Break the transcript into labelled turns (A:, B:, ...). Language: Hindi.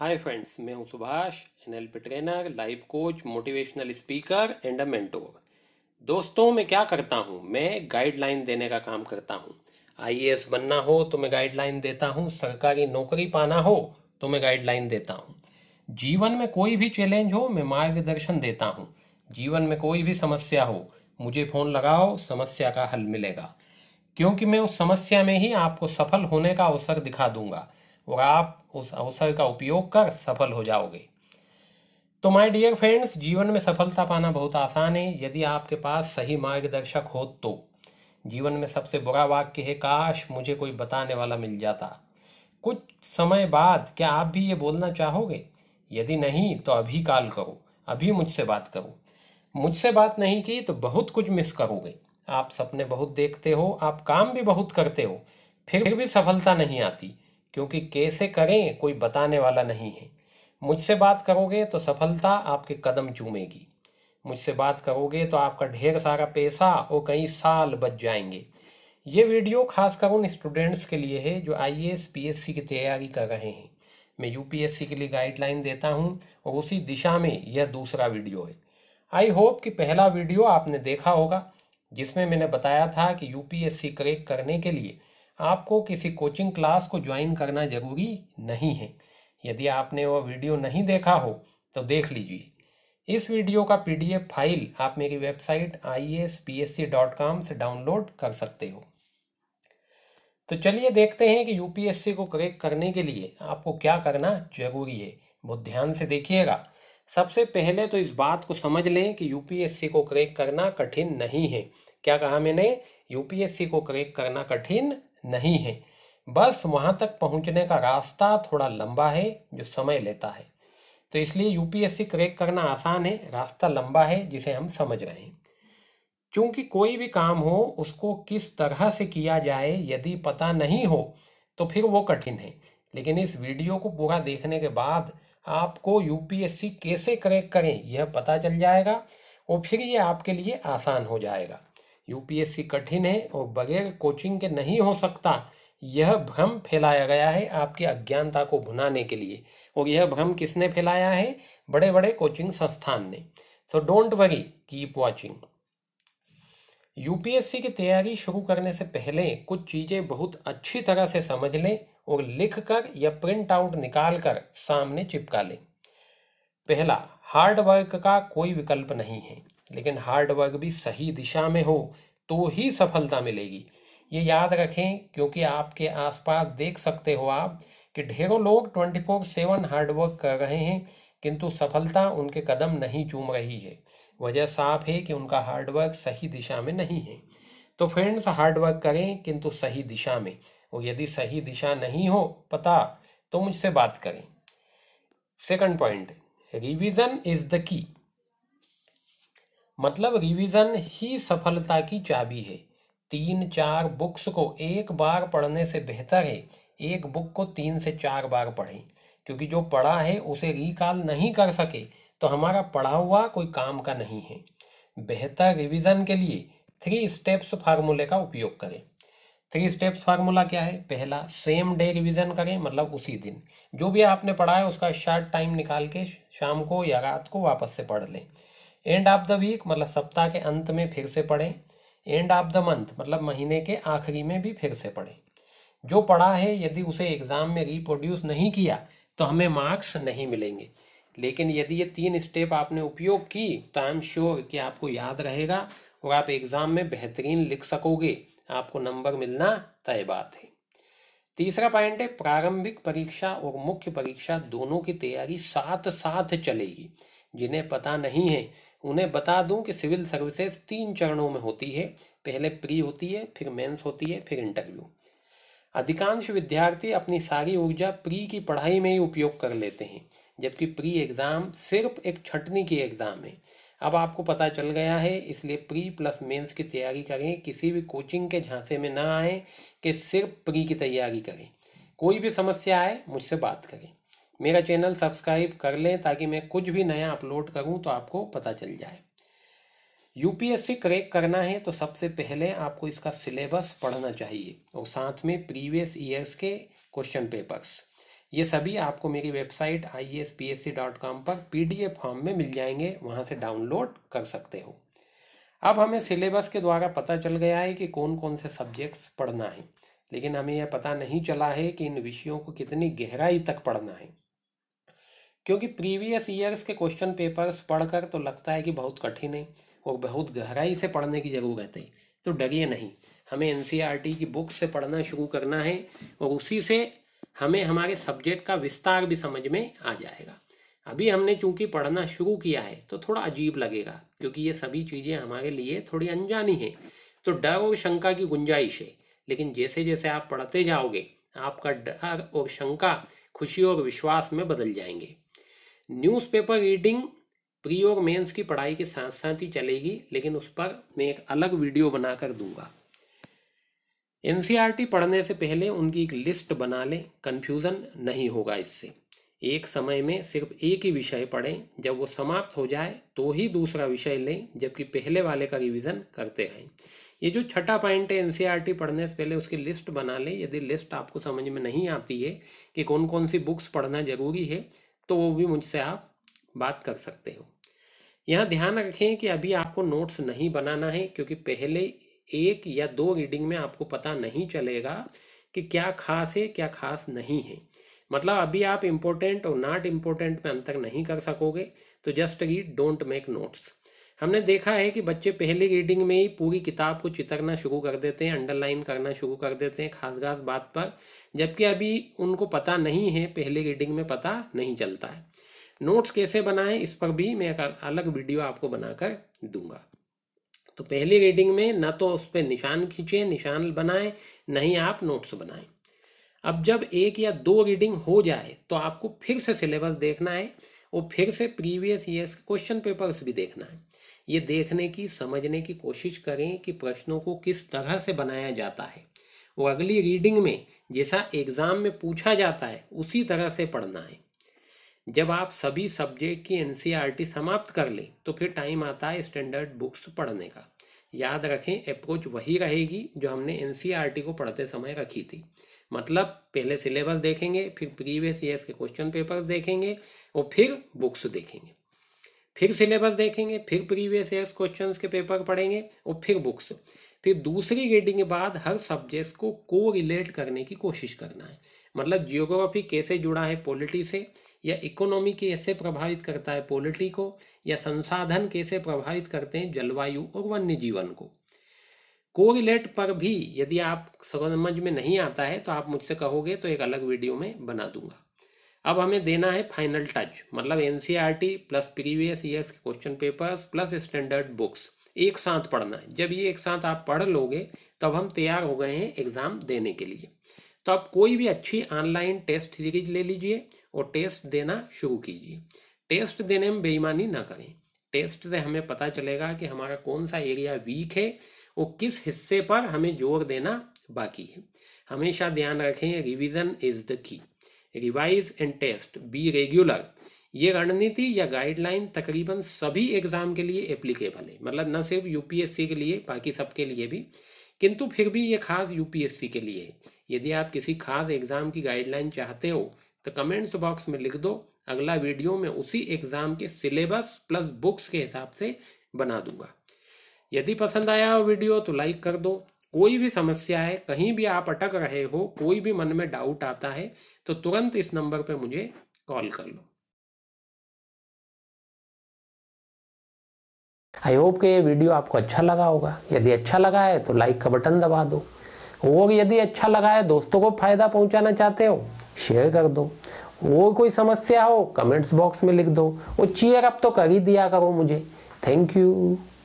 A: हाय फ्रेंड्स मैं हूं Subhash NLP trainer life coach motivational speaker and a mentor दोस्तों मैं क्या करता हूं मैं गाइडलाइन देने का काम करता हूं आईएएस बनना हो तो मैं गाइडलाइन देता हूं सरकारी नौकरी पाना हो तो मैं गाइडलाइन देता हूं जीवन में कोई भी चैलेंज हो मैं मार्गदर्शन देता हूँ जीवन में कोई भी समस्या हो मुझे फ़ोन लगाओ समस्या का हल मिलेगा क्योंकि मैं उस समस्या में ही आपको सफल होने का अवसर दिखा दूंगा और आप उस अवसर का उपयोग कर सफल हो जाओगे तो माय डियर फ्रेंड्स जीवन में सफलता पाना बहुत आसान है यदि आपके पास सही मार्गदर्शक हो तो जीवन में सबसे बुरा वाक्य है काश मुझे कोई बताने वाला मिल जाता कुछ समय बाद क्या आप भी ये बोलना चाहोगे यदि नहीं तो अभी कॉल करो अभी मुझसे बात करो मुझसे बात नहीं की तो बहुत कुछ मिस करोगे आप सपने बहुत देखते हो आप काम भी बहुत करते हो फिर भी सफलता नहीं आती क्योंकि कैसे करें कोई बताने वाला नहीं है मुझसे बात करोगे तो सफलता आपके कदम चूमेगी मुझसे बात करोगे तो आपका ढेर सारा पैसा और कई साल बच जाएंगे ये वीडियो खासकर उन स्टूडेंट्स के लिए है जो I S P S C की तैयारी कर रहे हैं मैं यू पी एस सी के लिए गाइडलाइन देता हूँ और उसी दिशा में यह दूसरा वीडियो है आई होप कि पहला वीडियो आपने देखा होगा जिसमें मैंने बताया था कि U P S C crack करने के लिए आपको किसी कोचिंग क्लास को ज्वाइन करना जरूरी नहीं है यदि आपने वह वीडियो नहीं देखा हो तो देख लीजिए इस वीडियो का पीडीएफ फाइल आप मेरी वेबसाइट आई से डाउनलोड कर सकते हो तो चलिए देखते हैं कि यूपीएससी को क्रेक करने के लिए आपको क्या करना जरूरी है बहुत ध्यान से देखिएगा सबसे पहले तो इस बात को समझ लें कि यूपीएससी को क्रेक करना कठिन नहीं है क्या कहा मैंने यूपीएससी को क्रेक करना कठिन नहीं है बस वहाँ तक पहुँचने का रास्ता थोड़ा लंबा है जो समय लेता है तो इसलिए यूपीएससी क्रैक करना आसान है रास्ता लंबा है जिसे हम समझ रहे हैं क्योंकि कोई भी काम हो उसको किस तरह से किया जाए यदि पता नहीं हो तो फिर वो कठिन है लेकिन इस वीडियो को पूरा देखने के बाद आपको यूपीएससी कैसे क्रैक करें यह पता चल जाएगा और फिर ये आपके लिए आसान हो जाएगा यूपीएससी कठिन है और बगैर कोचिंग के नहीं हो सकता यह भ्रम फैलाया गया है आपकी अज्ञानता को भुनाने के लिए और यह भ्रम किसने फैलाया है बड़े बड़े कोचिंग संस्थान ने so don't worry keep watching UPSC की तैयारी शुरू करने से पहले कुछ चीज़ें बहुत अच्छी तरह से समझ लें और लिख कर या प्रिंट आउट निकाल कर सामने चिपका लें पहला हार्ड वर्क का कोई विकल्प नहीं है लेकिन हार्ड वर्क भी सही दिशा में हो तो ही सफलता मिलेगी ये याद रखें क्योंकि आपके आसपास देख सकते हो आप कि ढेरों लोग ट्वेंटी फोर सेवन हार्डवर्क कर रहे हैं किंतु सफलता उनके कदम नहीं चूम रही है वजह साफ है कि उनका हार्डवर्क सही दिशा में नहीं है तो फ्रेंड्स हार्डवर्क करें किंतु सही दिशा में और यदि सही दिशा नहीं हो पता तो मुझसे बात करें second point revision is the key मतलब रिवीजन ही सफलता की चाबी है तीन चार बुक्स को एक बार पढ़ने से बेहतर है एक बुक को तीन से चार बार पढ़ें क्योंकि जो पढ़ा है उसे रिकॉल नहीं कर सके तो हमारा पढ़ा हुआ कोई काम का नहीं है बेहतर रिवीजन के लिए थ्री स्टेप्स फार्मूले का उपयोग करें थ्री स्टेप्स फार्मूला क्या है पहला सेम डे रिवीजन करें मतलब उसी दिन जो भी आपने पढ़ा है उसका शॉर्ट टाइम निकाल के शाम को या रात को वापस से पढ़ लें एंड ऑफ द वीक मतलब सप्ताह के अंत में फिर से पढ़ें एंड ऑफ द मंथ मतलब महीने के आखिरी में भी फिर से पढ़ें जो पढ़ा है यदि उसे एग्ज़ाम में रिप्रोड्यूस नहीं किया तो हमें मार्क्स नहीं मिलेंगे लेकिन यदि ये तीन स्टेप आपने उपयोग की तो आई एम श्योर कि आपको याद रहेगा और आप एग्ज़ाम में बेहतरीन लिख सकोगे आपको नंबर मिलना तय बात है तीसरा पॉइंट है प्रारंभिक परीक्षा और मुख्य परीक्षा दोनों की तैयारी साथ साथ चलेगी जिन्हें पता नहीं है उन्हें बता दूं कि सिविल सर्विसेज तीन चरणों में होती है पहले प्री होती है फिर मेंस होती है फिर इंटरव्यू अधिकांश विद्यार्थी अपनी सारी ऊर्जा प्री की पढ़ाई में ही उपयोग कर लेते हैं जबकि प्री एग्ज़ाम सिर्फ एक छटनी की एग्ज़ाम है अब आपको पता चल गया है इसलिए प्री प्लस मेंस की तैयारी करें किसी भी कोचिंग के झांसे में ना आए कि सिर्फ प्री की तैयारी करें कोई भी समस्या आए मुझसे बात करें मेरा चैनल सब्सक्राइब कर लें ताकि मैं कुछ भी नया अपलोड करूं तो आपको पता चल जाए यूपीएससी क्रैक करना है तो सबसे पहले आपको इसका सिलेबस पढ़ना चाहिए और साथ में प्रीवियस ईयर्स के क्वेश्चन पेपर्स ये सभी आपको मेरी website I S P S C dot com पर पी डी फॉर्म में मिल जाएंगे वहाँ से डाउनलोड कर सकते हो अब हमें सिलेबस के द्वारा पता चल गया है कि कौन कौन से सब्जेक्ट्स पढ़ना है लेकिन हमें यह पता नहीं चला है कि इन विषयों को कितनी गहराई तक पढ़ना है क्योंकि प्रीवियस ईयर्स के क्वेश्चन पेपर्स पढ़कर तो लगता है कि बहुत कठिन है और बहुत गहराई से पढ़ने की ज़रूरत है तो डरिए नहीं हमें एन e की बुक से पढ़ना शुरू करना है और उसी से हमें हमारे सब्जेक्ट का विस्तार भी समझ में आ जाएगा अभी हमने चूंकि पढ़ना शुरू किया है तो थोड़ा अजीब लगेगा क्योंकि ये सभी चीज़ें हमारे लिए थोड़ी अनजानी है तो डर और शंका की गुंजाइश है लेकिन जैसे जैसे आप पढ़ते जाओगे आपका डर और शंका खुशी और विश्वास में बदल जाएंगे न्यूज़पेपर रीडिंग प्री और मेंस की पढ़ाई के साथ साथ ही चलेगी लेकिन उस पर मैं एक अलग वीडियो बनाकर दूंगा एन e पढ़ने से पहले उनकी एक लिस्ट बना लें कन्फ्यूज़न नहीं होगा इससे एक समय में सिर्फ एक ही विषय पढ़ें जब वो समाप्त हो जाए तो ही दूसरा विषय लें जबकि पहले वाले का रिविजन करते रहें ये जो छठा पॉइंट है एनसीईआरटी e पढ़ने से पहले उसकी लिस्ट बना लें यदि लिस्ट आपको समझ में नहीं आती है कि कौन कौन सी बुक्स पढ़ना जरूरी है तो वो भी मुझसे आप बात कर सकते हो यहाँ ध्यान रखें कि अभी आपको नोट्स नहीं बनाना है क्योंकि पहले एक या दो रीडिंग में आपको पता नहीं चलेगा कि क्या खास है क्या खास नहीं है मतलब अभी आप इम्पोर्टेंट और नॉट इम्पोर्टेंट में अंतर नहीं कर सकोगे तो just read don't make notes हमने देखा है कि बच्चे पहली रीडिंग में ही पूरी किताब को चितकना शुरू कर देते हैं अंडरलाइन करना शुरू कर देते हैं खास खास बात पर जबकि अभी उनको पता नहीं है पहले रीडिंग में पता नहीं चलता है नोट्स कैसे बनाएं इस पर भी मैं अलग वीडियो आपको बनाकर दूंगा तो पहली रीडिंग में ना तो उस पर निशान खींचें निशान बनाएं ना ही आप नोट्स बनाए अब जब एक या दो रीडिंग हो जाए तो आपको फिर से सिलेबस देखना है और फिर से प्रीवियस ईयर्स क्वेश्चन पेपर्स भी देखना है ये देखने की समझने की कोशिश करें कि प्रश्नों को किस तरह से बनाया जाता है वो अगली रीडिंग में जैसा एग्ज़ाम में पूछा जाता है उसी तरह से पढ़ना है जब आप सभी सब्जेक्ट की एन e समाप्त कर लें तो फिर टाइम आता है स्टैंडर्ड बुक्स पढ़ने का याद रखें अप्रोच वही रहेगी जो हमने एन e को पढ़ते समय रखी थी मतलब पहले सिलेबस देखेंगे फिर प्रीवियस ईयर्स के क्वेश्चन पेपर्स देखेंगे और फिर बुक्स देखेंगे फिर सिलेबस देखेंगे फिर प्रीवियस ईयर क्वेश्चंस के पेपर पढ़ेंगे और फिर बुक्स फिर दूसरी रीडिंग के बाद हर सब्जेक्ट को को रिलेट करने की कोशिश करना है मतलब जियोग्राफी कैसे जुड़ा है पॉलिटी से या इकोनॉमी कैसे प्रभावित करता है पॉलिटी को या संसाधन कैसे प्रभावित करते हैं जलवायु और वन्य जीवन को कोरिलेट पर भी यदि आप समझ में नहीं आता है तो आप मुझसे कहोगे तो एक अलग वीडियो में बना दूंगा अब हमें देना है फाइनल टच मतलब एन प्लस प्रीवियस ईयर्स के question papers plus standard books एक साथ पढ़ना है जब ये एक साथ आप पढ़ लोगे तब हम तैयार हो गए हैं एग्ज़ाम देने के लिए तो आप कोई भी अच्छी ऑनलाइन टेस्ट सीरीज ले लीजिए और टेस्ट देना शुरू कीजिए टेस्ट देने में बेईमानी ना करें टेस्ट से हमें पता चलेगा कि हमारा कौन सा एरिया वीक है और किस हिस्से पर हमें जोर देना बाकी है हमेशा ध्यान रखें revision is the key revise and test be regular ये रणनीति या गाइडलाइन तकरीबन सभी एग्जाम के लिए एप्लीकेबल है मतलब न सिर्फ यूपीएससी के लिए बाकी सबके लिए भी किंतु फिर भी ये खास यूपीएससी के लिए है यदि आप किसी खास एग्ज़ाम की गाइडलाइन चाहते हो तो कमेंट्स बॉक्स में लिख दो अगला वीडियो में उसी एग्ज़ाम के सिलेबस प्लस बुक्स के हिसाब से बना दूंगा यदि पसंद आया हो वीडियो तो लाइक कर दो कोई भी समस्या है कहीं भी आप अटक रहे हो कोई भी मन में डाउट आता है तो तुरंत इस नंबर पर मुझे कॉल कर लो आई होप कि ये वीडियो आपको अच्छा लगा होगा यदि अच्छा लगा है तो लाइक का बटन दबा दो और यदि अच्छा लगा है दोस्तों को फायदा पहुंचाना चाहते हो शेयर कर दो वो कोई समस्या हो कमेंट्स बॉक्स में लिख दो वो चेयर अप तो कर ही दिया करो मुझे थैंक यू